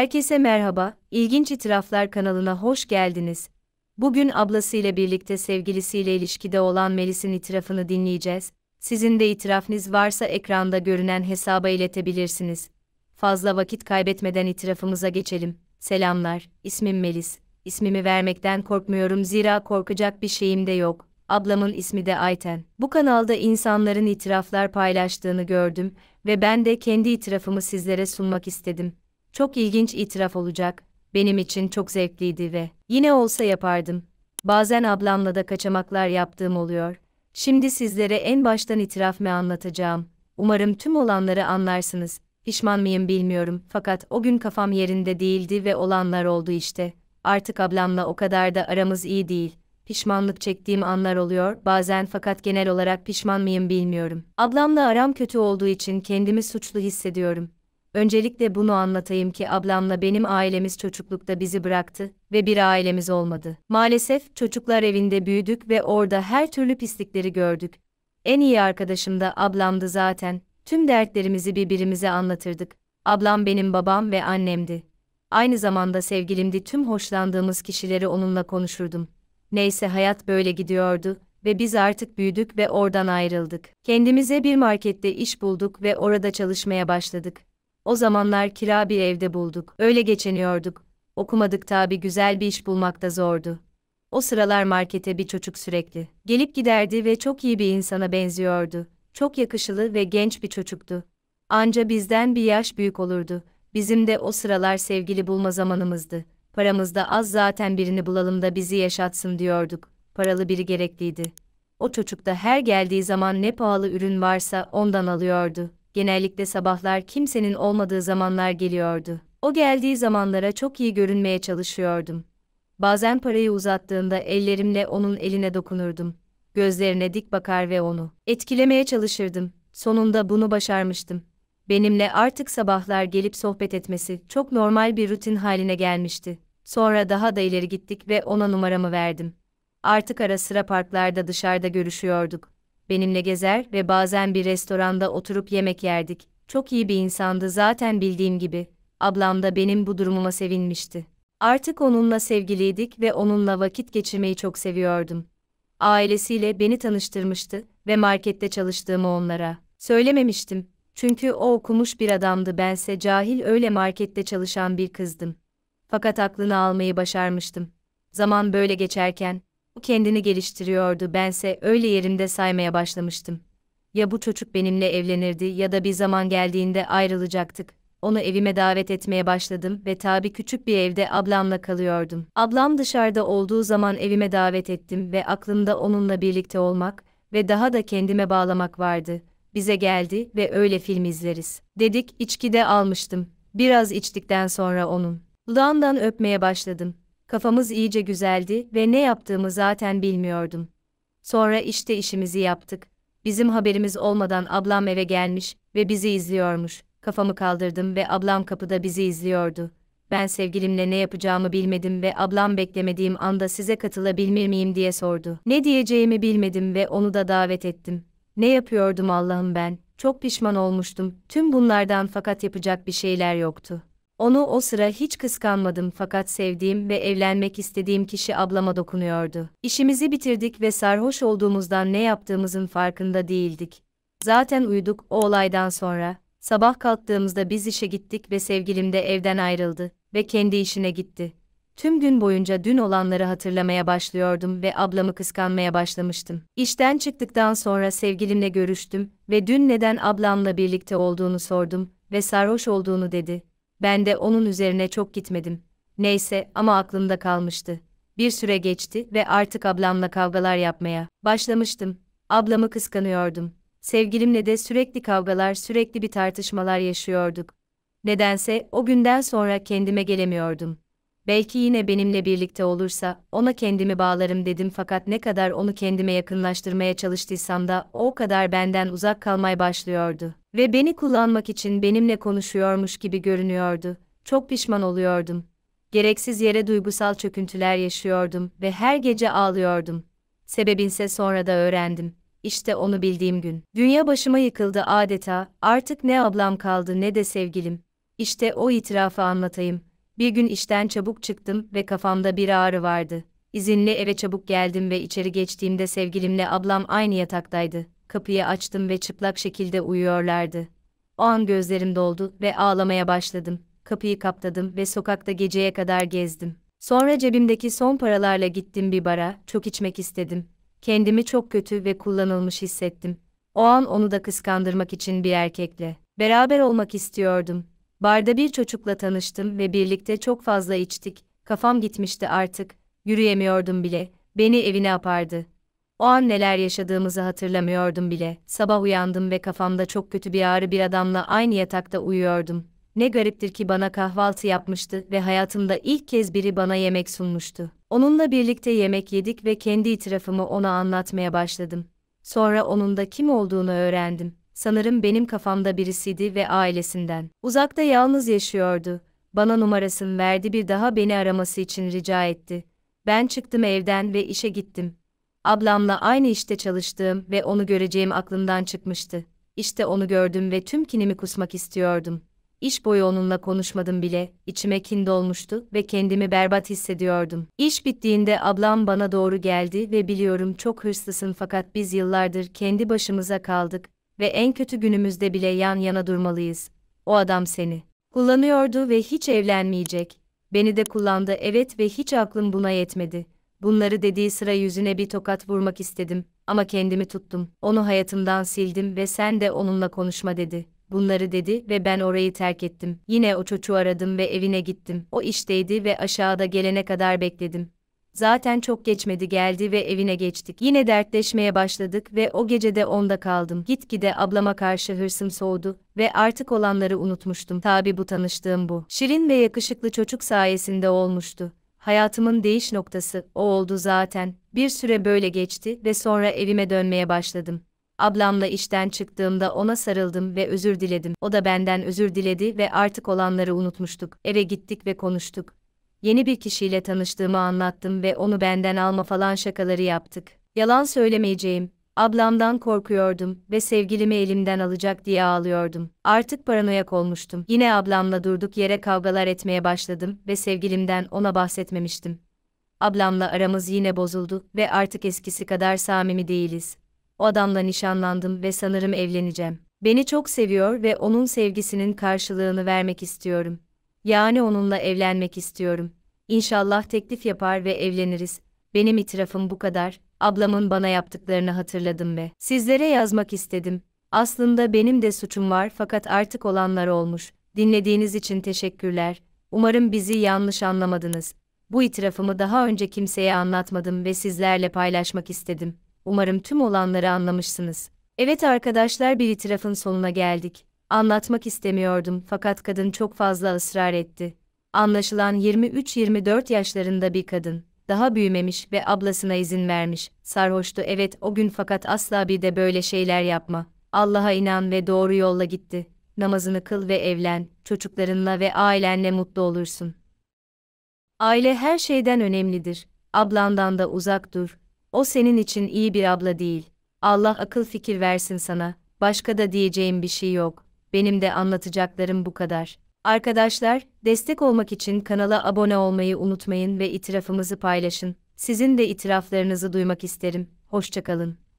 Herkese merhaba, İlginç İtiraflar kanalına hoş geldiniz. Bugün ablasıyla birlikte sevgilisiyle ilişkide olan Melis'in itirafını dinleyeceğiz. Sizin de itirafınız varsa ekranda görünen hesaba iletebilirsiniz. Fazla vakit kaybetmeden itirafımıza geçelim. Selamlar, ismim Melis. İsmimi vermekten korkmuyorum zira korkacak bir şeyim de yok. Ablamın ismi de Ayten. Bu kanalda insanların itiraflar paylaştığını gördüm ve ben de kendi itirafımı sizlere sunmak istedim. Çok ilginç itiraf olacak. Benim için çok zevkliydi ve yine olsa yapardım. Bazen ablamla da kaçamaklar yaptığım oluyor. Şimdi sizlere en baştan itiraf mı anlatacağım. Umarım tüm olanları anlarsınız. Pişman mıyım bilmiyorum fakat o gün kafam yerinde değildi ve olanlar oldu işte. Artık ablamla o kadar da aramız iyi değil. Pişmanlık çektiğim anlar oluyor bazen fakat genel olarak pişman mıyım bilmiyorum. Ablamla aram kötü olduğu için kendimi suçlu hissediyorum. Öncelikle bunu anlatayım ki ablamla benim ailemiz çocuklukta bizi bıraktı ve bir ailemiz olmadı. Maalesef çocuklar evinde büyüdük ve orada her türlü pislikleri gördük. En iyi arkadaşım da ablamdı zaten. Tüm dertlerimizi birbirimize anlatırdık. Ablam benim babam ve annemdi. Aynı zamanda sevgilimdi tüm hoşlandığımız kişileri onunla konuşurdum. Neyse hayat böyle gidiyordu ve biz artık büyüdük ve oradan ayrıldık. Kendimize bir markette iş bulduk ve orada çalışmaya başladık. O zamanlar kira bir evde bulduk. Öyle geçiniyorduk. Okumadık tabi güzel bir iş bulmak da zordu. O sıralar markete bir çocuk sürekli gelip giderdi ve çok iyi bir insana benziyordu. Çok yakışılı ve genç bir çocuktu. Anca bizden bir yaş büyük olurdu. Bizim de o sıralar sevgili bulma zamanımızdı. Paramızda az zaten birini bulalım da bizi yaşatsın diyorduk. Paralı biri gerekliydi. O çocuk da her geldiği zaman ne pahalı ürün varsa ondan alıyordu genellikle sabahlar kimsenin olmadığı zamanlar geliyordu. O geldiği zamanlara çok iyi görünmeye çalışıyordum. Bazen parayı uzattığında ellerimle onun eline dokunurdum. Gözlerine dik bakar ve onu etkilemeye çalışırdım. Sonunda bunu başarmıştım. Benimle artık sabahlar gelip sohbet etmesi çok normal bir rutin haline gelmişti. Sonra daha da ileri gittik ve ona numaramı verdim. Artık ara sıra parklarda dışarıda görüşüyorduk benimle gezer ve bazen bir restoranda oturup yemek yerdik. Çok iyi bir insandı zaten bildiğim gibi. Ablam da benim bu durumuma sevinmişti. Artık onunla sevgiliydik ve onunla vakit geçirmeyi çok seviyordum. Ailesiyle beni tanıştırmıştı ve markette çalıştığımı onlara söylememiştim. Çünkü o okumuş bir adamdı bense cahil öyle markette çalışan bir kızdım. Fakat aklını almayı başarmıştım. Zaman böyle geçerken o kendini geliştiriyordu, bense öyle yerimde saymaya başlamıştım. Ya bu çocuk benimle evlenirdi ya da bir zaman geldiğinde ayrılacaktık. Onu evime davet etmeye başladım ve tabi küçük bir evde ablamla kalıyordum. Ablam dışarıda olduğu zaman evime davet ettim ve aklımda onunla birlikte olmak ve daha da kendime bağlamak vardı. Bize geldi ve öyle film izleriz. Dedik içki de almıştım. Biraz içtikten sonra onun. Dudağından öpmeye başladım. Kafamız iyice güzeldi ve ne yaptığımı zaten bilmiyordum. Sonra işte işimizi yaptık. Bizim haberimiz olmadan ablam eve gelmiş ve bizi izliyormuş. Kafamı kaldırdım ve ablam kapıda bizi izliyordu. Ben sevgilimle ne yapacağımı bilmedim ve ablam beklemediğim anda size katılabilir miyim diye sordu. Ne diyeceğimi bilmedim ve onu da davet ettim. Ne yapıyordum Allah'ım ben? Çok pişman olmuştum. Tüm bunlardan fakat yapacak bir şeyler yoktu. Onu o sıra hiç kıskanmadım fakat sevdiğim ve evlenmek istediğim kişi ablama dokunuyordu. İşimizi bitirdik ve sarhoş olduğumuzdan ne yaptığımızın farkında değildik. Zaten uyuduk o olaydan sonra. Sabah kalktığımızda biz işe gittik ve sevgilim de evden ayrıldı ve kendi işine gitti. Tüm gün boyunca dün olanları hatırlamaya başlıyordum ve ablamı kıskanmaya başlamıştım. İşten çıktıktan sonra sevgilimle görüştüm ve dün neden ablamla birlikte olduğunu sordum ve sarhoş olduğunu dedi. Ben de onun üzerine çok gitmedim. Neyse ama aklımda kalmıştı. Bir süre geçti ve artık ablamla kavgalar yapmaya başlamıştım. Ablamı kıskanıyordum. Sevgilimle de sürekli kavgalar, sürekli bir tartışmalar yaşıyorduk. Nedense o günden sonra kendime gelemiyordum belki yine benimle birlikte olursa ona kendimi bağlarım dedim fakat ne kadar onu kendime yakınlaştırmaya çalıştıysam da o kadar benden uzak kalmaya başlıyordu ve beni kullanmak için benimle konuşuyormuş gibi görünüyordu. Çok pişman oluyordum. Gereksiz yere duygusal çöküntüler yaşıyordum ve her gece ağlıyordum. Sebebinse sonra da öğrendim. İşte onu bildiğim gün. Dünya başıma yıkıldı adeta. Artık ne ablam kaldı ne de sevgilim. İşte o itirafı anlatayım. Bir gün işten çabuk çıktım ve kafamda bir ağrı vardı. İzinli eve çabuk geldim ve içeri geçtiğimde sevgilimle ablam aynı yataktaydı. Kapıyı açtım ve çıplak şekilde uyuyorlardı. O an gözlerim doldu ve ağlamaya başladım. Kapıyı kaptadım ve sokakta geceye kadar gezdim. Sonra cebimdeki son paralarla gittim bir bara, çok içmek istedim. Kendimi çok kötü ve kullanılmış hissettim. O an onu da kıskandırmak için bir erkekle beraber olmak istiyordum. Barda bir çocukla tanıştım ve birlikte çok fazla içtik. Kafam gitmişti artık. Yürüyemiyordum bile. Beni evine apardı. O an neler yaşadığımızı hatırlamıyordum bile. Sabah uyandım ve kafamda çok kötü bir ağrı bir adamla aynı yatakta uyuyordum. Ne gariptir ki bana kahvaltı yapmıştı ve hayatımda ilk kez biri bana yemek sunmuştu. Onunla birlikte yemek yedik ve kendi itirafımı ona anlatmaya başladım. Sonra onun da kim olduğunu öğrendim sanırım benim kafamda birisiydi ve ailesinden. Uzakta yalnız yaşıyordu. Bana numarasını verdi bir daha beni araması için rica etti. Ben çıktım evden ve işe gittim. Ablamla aynı işte çalıştığım ve onu göreceğim aklımdan çıkmıştı. İşte onu gördüm ve tüm kinimi kusmak istiyordum. İş boyu onunla konuşmadım bile, içime kin dolmuştu ve kendimi berbat hissediyordum. İş bittiğinde ablam bana doğru geldi ve biliyorum çok hırslısın fakat biz yıllardır kendi başımıza kaldık, ve en kötü günümüzde bile yan yana durmalıyız. O adam seni kullanıyordu ve hiç evlenmeyecek. Beni de kullandı evet ve hiç aklım buna yetmedi. Bunları dediği sıra yüzüne bir tokat vurmak istedim ama kendimi tuttum. Onu hayatımdan sildim ve sen de onunla konuşma dedi. Bunları dedi ve ben orayı terk ettim. Yine o çocuğu aradım ve evine gittim. O işteydi ve aşağıda gelene kadar bekledim. Zaten çok geçmedi geldi ve evine geçtik. Yine dertleşmeye başladık ve o gece de onda kaldım. Gitgide ablama karşı hırsım soğudu ve artık olanları unutmuştum. Tabi bu tanıştığım bu. Şirin ve yakışıklı çocuk sayesinde olmuştu. Hayatımın değiş noktası o oldu zaten. Bir süre böyle geçti ve sonra evime dönmeye başladım. Ablamla işten çıktığımda ona sarıldım ve özür diledim. O da benden özür diledi ve artık olanları unutmuştuk. Eve gittik ve konuştuk yeni bir kişiyle tanıştığımı anlattım ve onu benden alma falan şakaları yaptık. Yalan söylemeyeceğim, ablamdan korkuyordum ve sevgilimi elimden alacak diye ağlıyordum. Artık paranoyak olmuştum. Yine ablamla durduk yere kavgalar etmeye başladım ve sevgilimden ona bahsetmemiştim. Ablamla aramız yine bozuldu ve artık eskisi kadar samimi değiliz. O adamla nişanlandım ve sanırım evleneceğim. Beni çok seviyor ve onun sevgisinin karşılığını vermek istiyorum. Yani onunla evlenmek istiyorum. İnşallah teklif yapar ve evleniriz. Benim itirafım bu kadar. Ablamın bana yaptıklarını hatırladım ve sizlere yazmak istedim. Aslında benim de suçum var fakat artık olanlar olmuş. Dinlediğiniz için teşekkürler. Umarım bizi yanlış anlamadınız. Bu itirafımı daha önce kimseye anlatmadım ve sizlerle paylaşmak istedim. Umarım tüm olanları anlamışsınız. Evet arkadaşlar bir itirafın sonuna geldik. Anlatmak istemiyordum fakat kadın çok fazla ısrar etti. Anlaşılan 23-24 yaşlarında bir kadın. Daha büyümemiş ve ablasına izin vermiş. Sarhoştu evet o gün fakat asla bir de böyle şeyler yapma. Allah'a inan ve doğru yolla gitti. Namazını kıl ve evlen. Çocuklarınla ve ailenle mutlu olursun. Aile her şeyden önemlidir. Ablandan da uzak dur. O senin için iyi bir abla değil. Allah akıl fikir versin sana. Başka da diyeceğim bir şey yok.'' benim de anlatacaklarım bu kadar. Arkadaşlar, destek olmak için kanala abone olmayı unutmayın ve itirafımızı paylaşın. Sizin de itiraflarınızı duymak isterim. Hoşçakalın.